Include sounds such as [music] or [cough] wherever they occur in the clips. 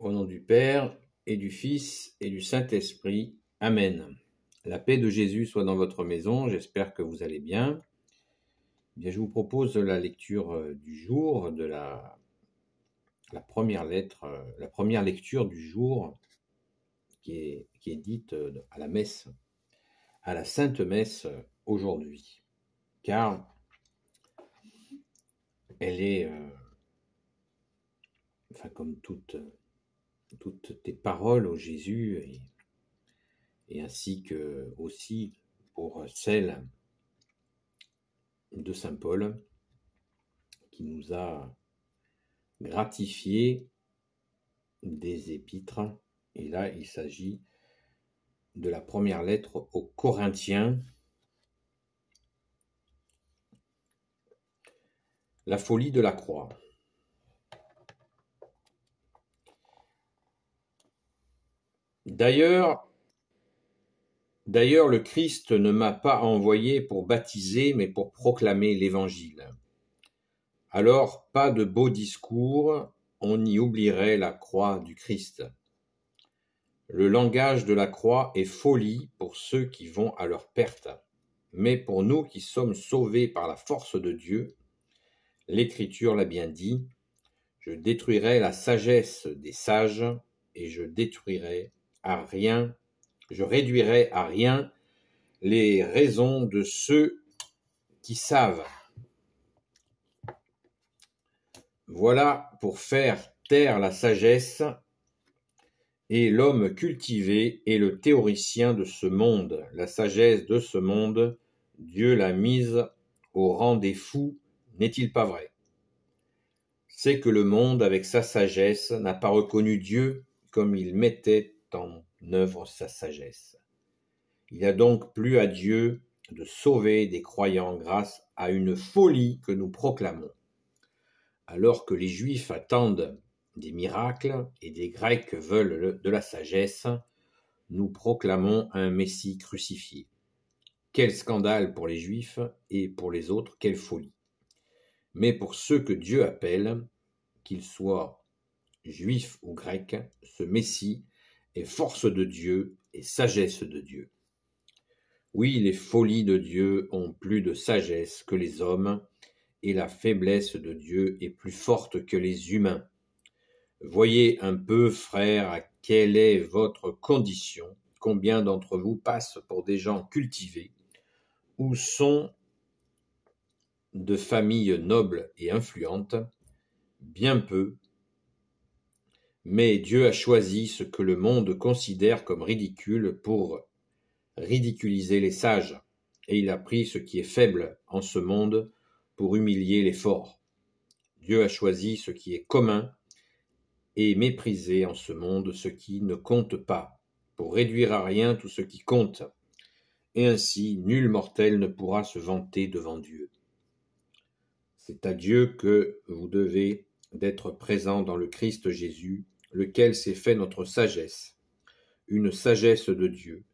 Au nom du Père et du Fils et du Saint-Esprit. Amen. La paix de Jésus soit dans votre maison. J'espère que vous allez bien. Eh bien. Je vous propose la lecture euh, du jour de la, la première lettre, euh, la première lecture du jour qui est, dite euh, à la messe, à la Sainte Messe aujourd'hui. Car elle est, enfin comme toute toutes tes paroles, au Jésus, et, ainsi que aussi pour celle de Saint Paul qui nous a gratifié des épîtres. Et là, il s'agit de la première lettre aux Corinthiens. La folie de la croix. D'ailleurs, D'ailleurs, le Christ ne m'a pas envoyé pour baptiser, mais pour proclamer l'Évangile. Alors, pas de beaux discours, on y oublierait la croix du Christ. Le langage de la croix est folie pour ceux qui vont à leur perte, mais pour nous qui sommes sauvés par la force de Dieu, l'Écriture l'a bien dit, je détruirai la sagesse des sages et je détruirai à rien, je réduirai à rien les raisons de ceux qui savent. Voilà pour faire taire la sagesse et l'homme cultivé est le théoricien de ce monde. La sagesse de ce monde, Dieu l'a mise au rang des fous, n'est-il pas vrai C'est que le monde, avec sa sagesse, n'a pas reconnu Dieu comme il mettait en œuvre sa sagesse. Il a donc plu à Dieu de sauver des croyants grâce à une folie que nous proclamons. Alors que les Juifs attendent des miracles et des Grecs veulent de la sagesse, nous proclamons un Messie crucifié. Quel scandale pour les Juifs et pour les autres, quelle folie. Mais pour ceux que Dieu appelle, qu'ils soient Juifs ou Grecs, ce Messie et force de Dieu et sagesse de Dieu. Oui, les folies de Dieu ont plus de sagesse que les hommes, et la faiblesse de Dieu est plus forte que les humains. Voyez un peu, frères, à quelle est votre condition, combien d'entre vous passent pour des gens cultivés, ou sont de familles nobles et influentes, bien peu, mais Dieu a choisi ce que le monde considère comme ridicule pour ridiculiser les sages, et il a pris ce qui est faible en ce monde pour humilier les forts. Dieu a choisi ce qui est commun et méprisé en ce monde ce qui ne compte pas, pour réduire à rien tout ce qui compte. Et ainsi nul mortel ne pourra se vanter devant Dieu. C'est à Dieu que vous devez d'être présent dans le Christ Jésus lequel s'est fait notre sagesse, une sagesse de Dieu,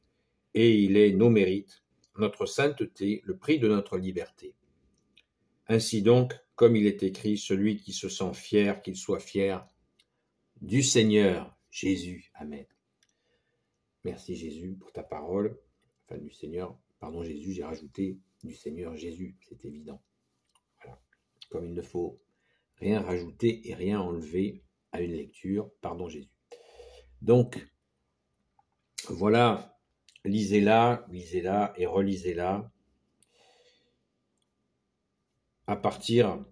et il est nos mérites, notre sainteté, le prix de notre liberté. Ainsi donc, comme il est écrit, celui qui se sent fier, qu'il soit fier du Seigneur Jésus. Amen. Merci Jésus pour ta parole. Enfin, du Seigneur, pardon Jésus, j'ai rajouté du Seigneur Jésus, c'est évident. Voilà. Comme il ne faut rien rajouter et rien enlever une lecture, pardon Jésus. Donc, voilà, lisez-la, lisez-la et relisez-la à partir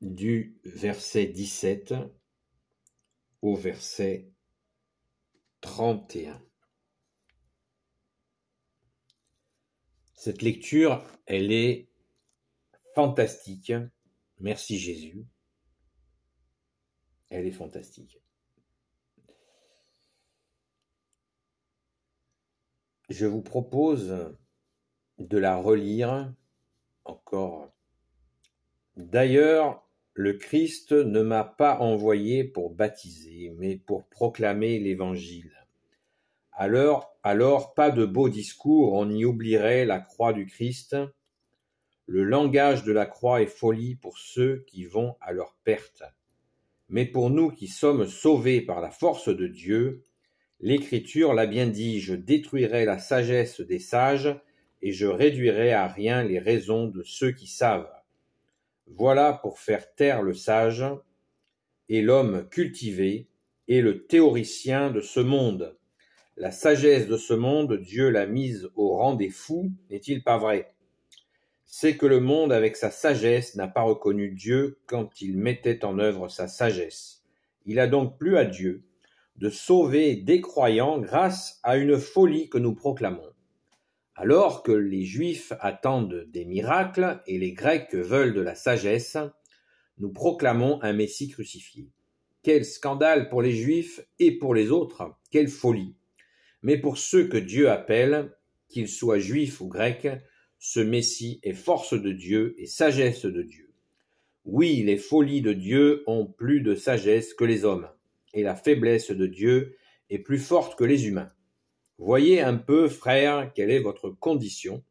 du verset 17 au verset 31. Cette lecture, elle est fantastique. Merci Jésus. Elle est fantastique. Je vous propose de la relire encore. D'ailleurs, le Christ ne m'a pas envoyé pour baptiser, mais pour proclamer l'Évangile. Alors, alors, pas de beaux discours, on y oublierait la croix du Christ. Le langage de la croix est folie pour ceux qui vont à leur perte. Mais pour nous qui sommes sauvés par la force de Dieu, l'Écriture l'a bien dit, je détruirai la sagesse des sages, et je réduirai à rien les raisons de ceux qui savent. Voilà pour faire taire le sage, et l'homme cultivé, et le théoricien de ce monde. La sagesse de ce monde, Dieu l'a mise au rang des fous, n'est-il pas vrai c'est que le monde avec sa sagesse n'a pas reconnu Dieu quand il mettait en œuvre sa sagesse. Il a donc plu à Dieu de sauver des croyants grâce à une folie que nous proclamons. Alors que les Juifs attendent des miracles et les Grecs veulent de la sagesse, nous proclamons un Messie crucifié. Quel scandale pour les Juifs et pour les autres, quelle folie. Mais pour ceux que Dieu appelle, qu'ils soient juifs ou grecs, ce Messie est force de Dieu et sagesse de Dieu. Oui, les folies de Dieu ont plus de sagesse que les hommes, et la faiblesse de Dieu est plus forte que les humains. Voyez un peu, frères, quelle est votre condition,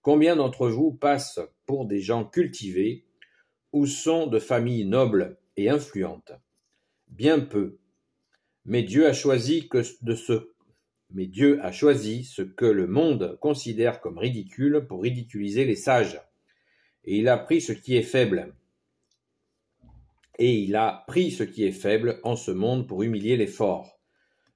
combien d'entre vous passent pour des gens cultivés, ou sont de familles nobles et influentes. Bien peu. Mais Dieu a choisi que de ceux. Mais Dieu a choisi ce que le monde considère comme ridicule pour ridiculiser les sages. Et il a pris ce qui est faible. Et il a pris ce qui est faible en ce monde pour humilier les forts.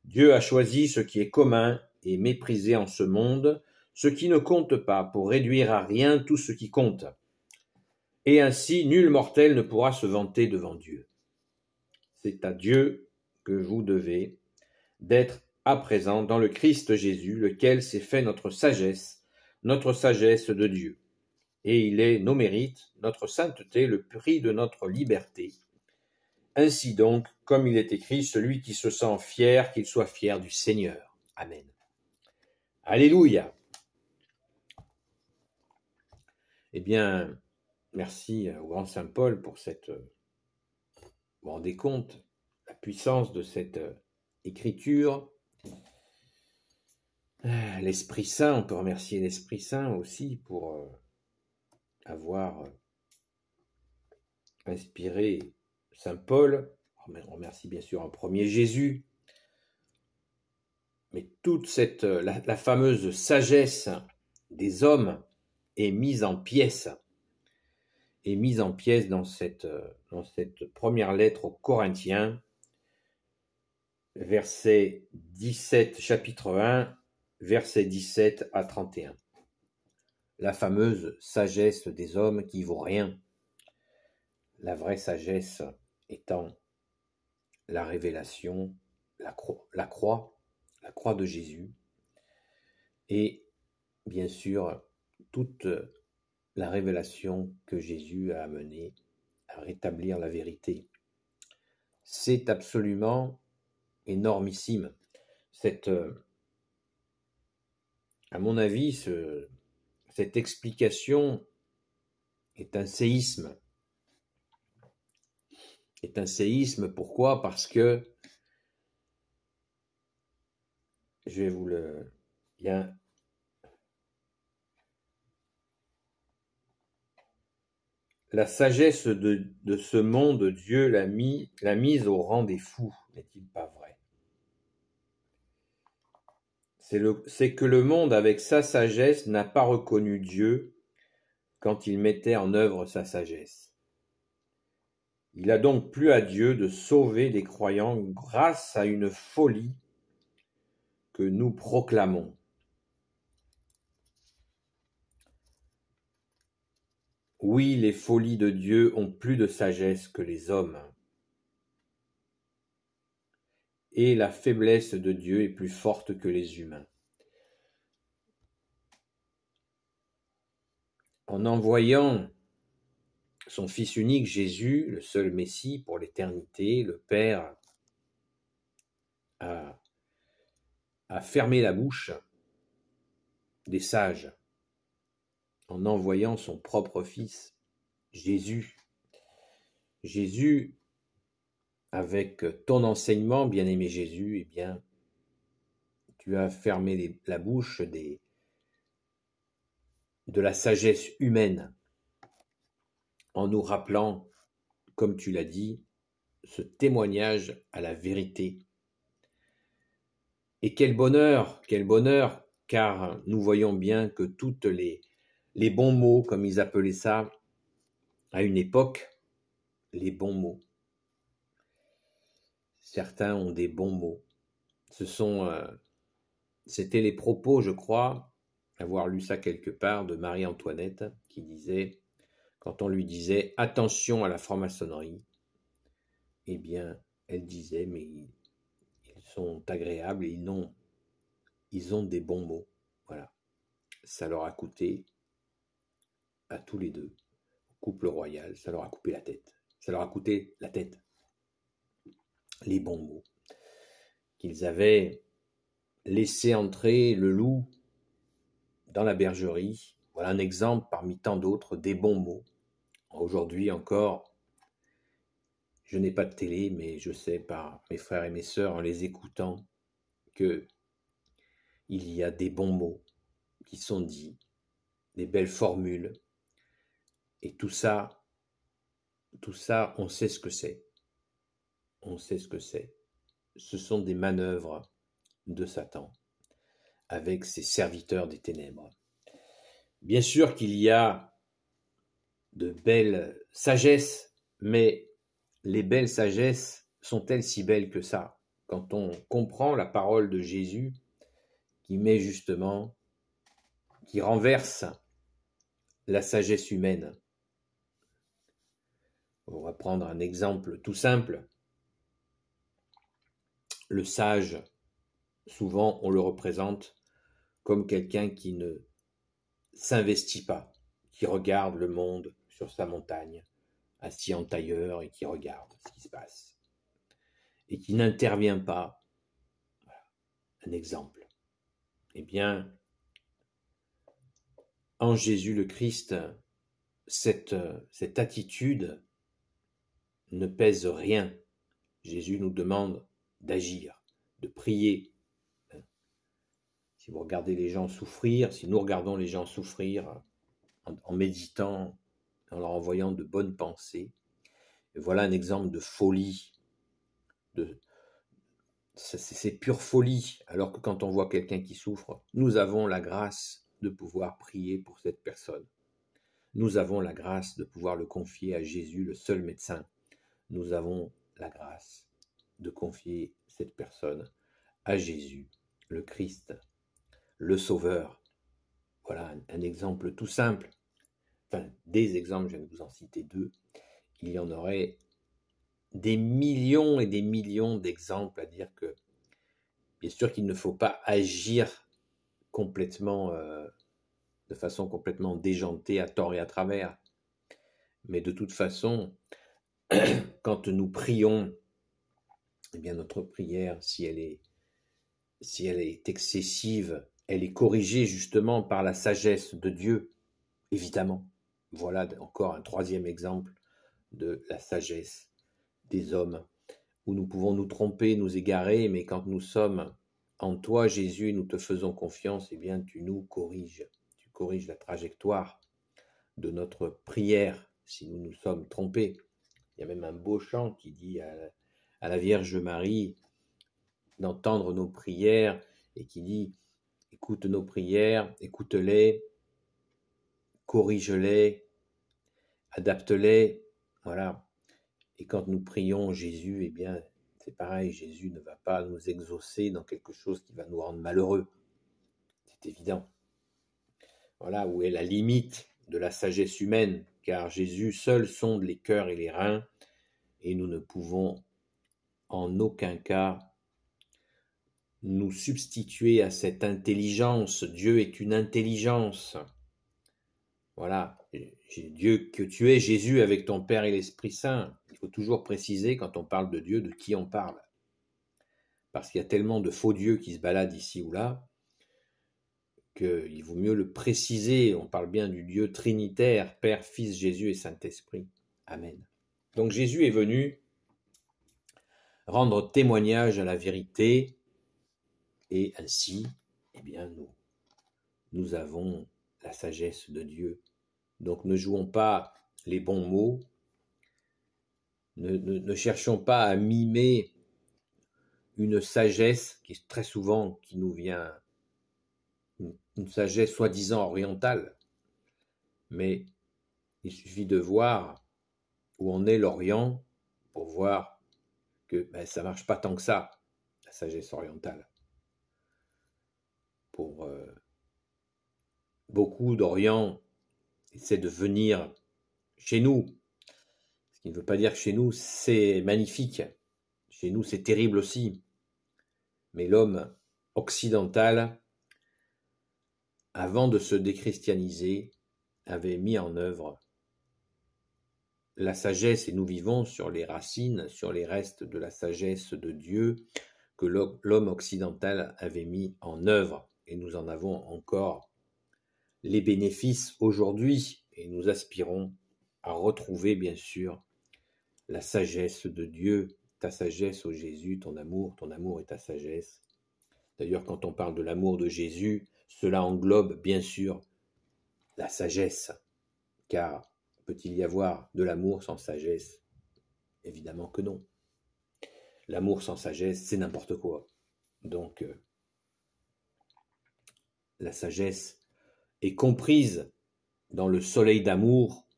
Dieu a choisi ce qui est commun et méprisé en ce monde, ce qui ne compte pas pour réduire à rien tout ce qui compte. Et ainsi nul mortel ne pourra se vanter devant Dieu. C'est à Dieu que vous devez d'être à présent dans le Christ Jésus, lequel s'est fait notre sagesse, notre sagesse de Dieu. Et il est nos mérites, notre sainteté, le prix de notre liberté. Ainsi donc, comme il est écrit, celui qui se sent fier, qu'il soit fier du Seigneur. Amen. Alléluia. Eh bien, merci euh, au grand Saint Paul pour cette... Euh, vous vous rendez compte la puissance de cette euh, écriture ah, L'Esprit Saint, on peut remercier l'Esprit Saint aussi pour euh, avoir euh, inspiré Saint Paul. On remercie bien sûr en premier Jésus. Mais toute cette, euh, la, fameuse sagesse des hommes est mise en pièces est mise en pièces dans cette, dans cette première lettre aux Corinthiens verset 17, chapitre 1, verset 17 à 31. La fameuse sagesse des hommes qui vaut rien. La vraie sagesse étant la révélation, la croix, la croix, la croix de Jésus, et bien sûr toute la révélation que Jésus a amenée à rétablir la vérité. C'est absolument énormissime. Cette, euh, à mon avis, cette explication est un séisme. Est un séisme, pourquoi Parce que, je vais vous le... bien, La sagesse de, ce monde, Dieu l'a mis, l'a mise au rang des fous, n'est-il pas vrai c'est que le monde avec sa sagesse n'a pas reconnu Dieu quand il mettait en œuvre sa sagesse. Il a donc plu à Dieu de sauver les croyants grâce à une folie que nous proclamons. Oui, les folies de Dieu ont plus de sagesse que les hommes. et la faiblesse de Dieu est plus forte que les humains. En envoyant son Fils unique Jésus, le seul Messie pour l'éternité, le Père a, fermé la bouche des sages en envoyant son propre Fils, Jésus. Jésus avec ton enseignement, bien-aimé Jésus, eh bien, tu as fermé la bouche de la sagesse humaine en nous rappelant, comme tu l'as dit, ce témoignage à la vérité. Et quel bonheur, quel bonheur, car nous voyons bien que toutes les, les bons mots, comme ils appelaient ça à une époque, les bons mots, Certains ont des bons mots. Ce sont. Euh, c'était les propos, je crois, avoir lu ça quelque part, de Marie-Antoinette, qui disait quand on lui disait attention à la franc-maçonnerie, eh bien, elle disait mais ils sont agréables ils ont, ils ont des bons mots. Voilà. Ça leur a coûté à tous les deux, au couple royal, ça leur a coupé la tête. Ça leur a coûté la tête les bons mots, qu'ils avaient laissé entrer le loup dans la bergerie. Voilà un exemple parmi tant d'autres des bons mots. Aujourd'hui encore, je n'ai pas de télé, mais je sais par mes frères et mes sœurs en les écoutant que il y a des bons mots qui sont dits, des belles formules, et tout ça, tout ça, on sait ce que c'est on sait ce que c'est. Ce sont des manœuvres de Satan avec ses serviteurs des ténèbres. Bien sûr qu'il y a de belles sagesses, mais les belles sagesses sont-elles si belles que ça Quand on comprend la parole de Jésus qui met justement, qui renverse la sagesse humaine. On va prendre un exemple tout simple le sage, souvent on le représente comme quelqu'un qui ne s'investit pas, qui regarde le monde sur sa montagne, assis en tailleur et qui regarde ce qui se passe, et qui n'intervient pas. Un exemple. Eh bien, en Jésus le Christ, cette, cette attitude ne pèse rien. Jésus nous demande d'agir, de prier. Si vous regardez les gens souffrir, si nous regardons les gens souffrir en, méditant, en leur envoyant de bonnes pensées, voilà un exemple de folie. De, c'est pure folie, alors que quand on voit quelqu'un qui souffre, nous avons la grâce de pouvoir prier pour cette personne. Nous avons la grâce de pouvoir le confier à Jésus, le seul médecin. Nous avons la grâce de confier cette personne à Jésus, le Christ, le Sauveur. Voilà un, exemple tout simple. Enfin, des exemples, je viens de vous en citer deux. Il y en aurait des millions et des millions d'exemples à dire que, bien sûr qu'il ne faut pas agir complètement, euh, de façon complètement déjantée à tort et à travers. Mais de toute façon, [clears throat] quand nous prions eh bien notre prière, si elle est, si elle est excessive, elle est corrigée justement par la sagesse de Dieu, évidemment. Voilà encore un troisième exemple de la sagesse des hommes, où nous pouvons nous tromper, nous égarer, mais quand nous sommes en toi, Jésus, nous te faisons confiance, eh bien tu nous corriges, tu corriges la trajectoire de notre prière si nous nous sommes trompés. Il y a même un beau chant qui dit à à la Vierge Marie d'entendre nos prières et qui dit écoute nos prières, écoute-les, corrige-les, adapte-les. Voilà. Et quand nous prions Jésus, eh bien, c'est pareil, Jésus ne va pas nous exaucer dans quelque chose qui va nous rendre malheureux. C'est évident. Voilà où est la limite de la sagesse humaine, car Jésus seul sonde les cœurs et les reins, et nous ne pouvons en aucun cas nous substituer à cette intelligence. Dieu est une intelligence. Voilà, Dieu que tu es, Jésus avec ton Père et l'Esprit Saint. Il faut toujours préciser quand on parle de Dieu de qui on parle. Parce qu'il y a tellement de faux dieux qui se baladent ici ou là qu'il vaut mieux le préciser. On parle bien du Dieu trinitaire, Père, Fils, Jésus et Saint-Esprit. Amen. Donc Jésus est venu rendre témoignage à la vérité, et ainsi, eh bien, nous, nous avons la sagesse de Dieu. Donc ne jouons pas les bons mots, ne, cherchons pas à mimer une sagesse qui est très souvent qui nous vient, une sagesse soi-disant orientale, mais il suffit de voir où en est l'Orient pour voir que ben, ça marche pas tant que ça, la sagesse orientale. Pour euh, beaucoup d'Orient, c'est de venir chez nous. Ce qui ne veut pas dire que chez nous, c'est magnifique. Chez nous, c'est terrible aussi. Mais l'homme occidental, avant de se déchristianiser, avait mis en œuvre la sagesse, et nous vivons sur les racines, sur les restes de la sagesse de Dieu que l'homme occidental avait mis en œuvre. Et nous en avons encore les bénéfices aujourd'hui. Et nous aspirons à retrouver, bien sûr, la sagesse de Dieu, ta sagesse, au Jésus, ton amour, ton amour et ta sagesse. D'ailleurs, quand on parle de l'amour de Jésus, cela englobe, bien sûr, la sagesse, car il y avoir de l'amour sans sagesse Évidemment que non. L'amour sans sagesse, c'est n'importe quoi. Donc, euh, la sagesse est comprise dans le soleil d'amour,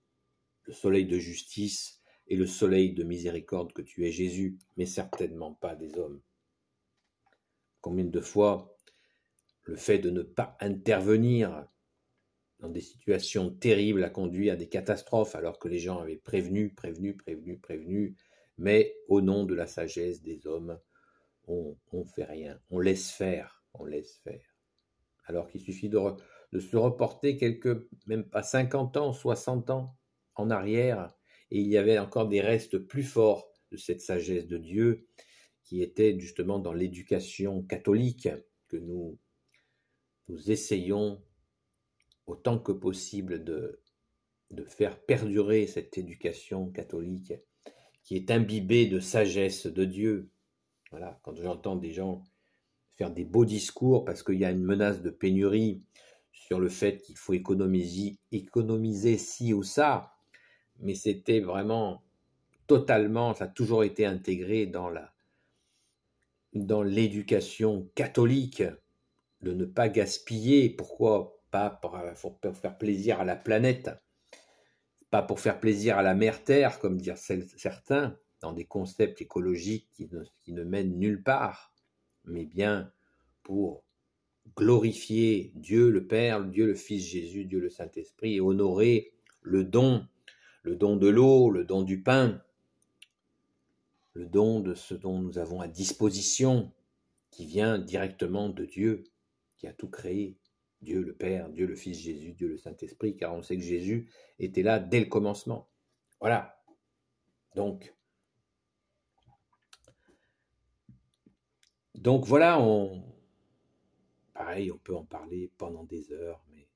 le soleil de justice et le soleil de miséricorde que tu es Jésus, mais certainement pas des hommes. Combien de fois le fait de ne pas intervenir dans des situations terribles, a conduit à des catastrophes, alors que les gens avaient prévenu, prévenu, prévenu, prévenu. Mais au nom de la sagesse des hommes, on ne fait rien, on laisse faire, on laisse faire. Alors qu'il suffit de, se reporter quelques, même pas 50 ans, 60 ans en arrière, et il y avait encore des restes plus forts de cette sagesse de Dieu qui était justement dans l'éducation catholique que nous, nous essayons autant que possible de, de faire perdurer cette éducation catholique qui est imbibée de sagesse de Dieu. Voilà, quand j'entends des gens faire des beaux discours parce qu'il y a une menace de pénurie sur le fait qu'il faut économiser, économiser ci ou ça, mais c'était vraiment totalement, ça a toujours été intégré dans la dans l'éducation catholique de ne pas gaspiller. Pourquoi pas euh, pour, faire plaisir à la planète, pas pour faire plaisir à la mère Terre, comme dirent certains, dans des concepts écologiques qui ne mènent nulle part, mais bien pour glorifier Dieu le Père, Dieu le Fils Jésus, Dieu le Saint-Esprit, et honorer le don, le don de l'eau, le don du pain, le don de ce dont nous avons à disposition, qui vient directement de Dieu, qui a tout créé. Dieu le Père, Dieu le Fils Jésus, Dieu le Saint-Esprit, car on sait que Jésus était là dès le commencement. Voilà. Donc, donc voilà, on, pareil, on peut en parler pendant des heures, mais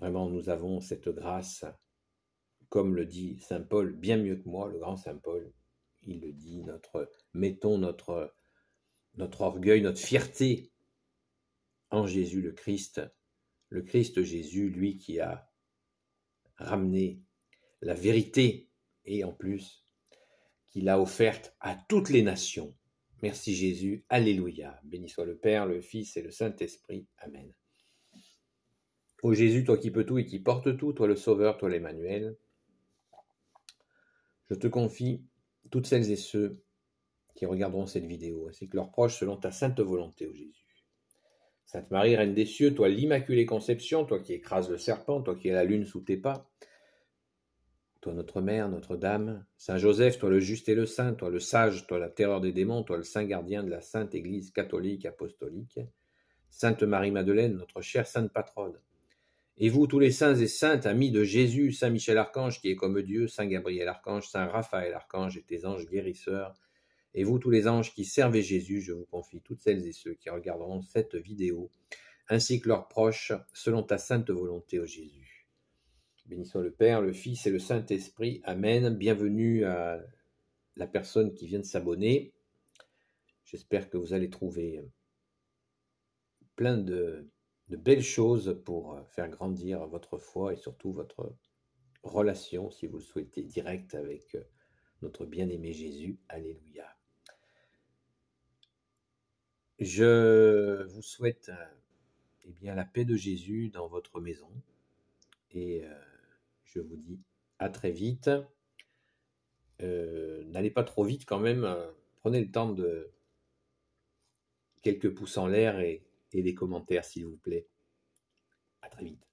vraiment, nous avons cette grâce, comme le dit Saint Paul, bien mieux que moi, le grand Saint Paul, il le dit, notre, mettons notre, notre orgueil, notre fierté en Jésus le Christ, le Christ Jésus, lui qui a ramené la vérité et en plus qu'il a offerte à toutes les nations. Merci Jésus, Alléluia. Béni soit le Père, le Fils et le Saint-Esprit. Amen. Ô Jésus, toi qui peux tout et qui portes tout, toi le Sauveur, toi l'Emmanuel, je te confie toutes celles et ceux qui regarderont cette vidéo, ainsi que leurs proches selon ta sainte volonté, ô Jésus. Sainte Marie, Reine des cieux, toi l'Immaculée Conception, toi qui écrases le serpent, toi qui es la lune sous tes pas, toi notre Mère, notre Dame, Saint Joseph, toi le juste et le saint, toi le sage, toi la terreur des démons, toi le saint gardien de la Sainte Église catholique apostolique, Sainte Marie-Madeleine, notre chère Sainte Patronne. Et vous, tous les saints et saintes, amis de Jésus, Saint Michel Archange, qui est comme Dieu, Saint Gabriel Archange, Saint Raphaël Archange, et tes anges guérisseurs, et vous, tous les anges qui servez Jésus, je vous confie toutes celles et ceux qui regarderont cette vidéo, ainsi que leurs proches, selon ta sainte volonté, ô Jésus. Bénissons le Père, le Fils et le Saint-Esprit. Amen. Bienvenue à la personne qui vient de s'abonner. J'espère que vous allez trouver plein de, de belles choses pour faire grandir votre foi et surtout votre relation, si vous le souhaitez, directe avec notre bien-aimé Jésus. Alléluia. Je vous souhaite euh, eh bien, la paix de Jésus dans votre maison et euh, je vous dis à très vite. Euh, n'allez pas trop vite quand même, hein. prenez le temps de quelques pouces en l'air et, et des commentaires s'il vous plaît. À très vite.